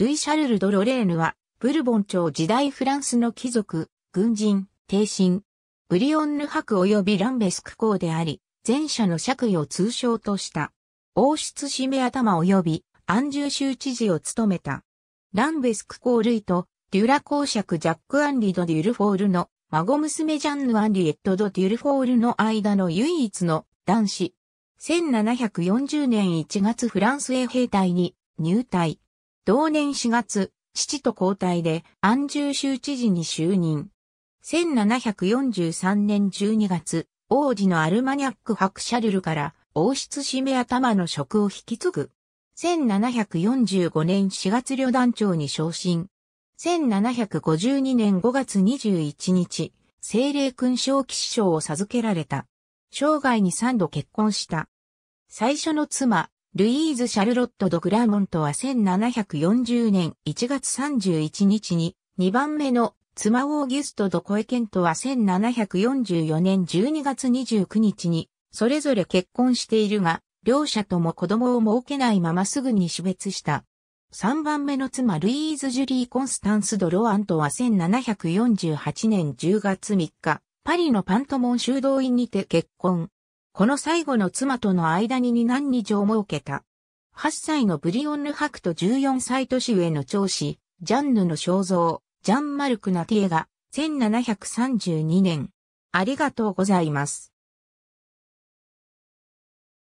ルイ・シャルル・ド・ロレーヌは、ブルボン朝時代フランスの貴族、軍人、帝神、ブリオンヌ伯及びランベスク公であり、前者の爵位を通称とした。王室締め頭及び、安住州知事を務めた。ランベスク公類と、デュラ公爵ジャック・アンリ・ド・デュルフォールの、孫娘ジャンヌ・アンリエット・ド・デュルフォールの間の唯一の男子。1740年1月フランスへ兵隊に入隊。同年4月、父と交代で安住州知事に就任。1743年12月、王子のアルマニャッククシャルルから王室締め頭の職を引き継ぐ。1745年4月旅団長に昇進。1752年5月21日、精霊勲章騎士賞を授けられた。生涯に3度結婚した。最初の妻、ルイーズ・シャルロット・ド・グラーモントは1740年1月31日に、2番目の妻オーギュスト・ド・コエケントは1744年12月29日に、それぞれ結婚しているが、両者とも子供を設けないまますぐに死別した。3番目の妻ルイーズ・ジュリー・コンスタンス・ド・ロアントは1748年10月3日、パリのパントモン修道院にて結婚。この最後の妻との間に二男二女を設けた。8歳のブリオンヌ・ハクと14歳年上の長子、ジャンヌの肖像、ジャン・マルク・ナティエが、1732年。ありがとうございます。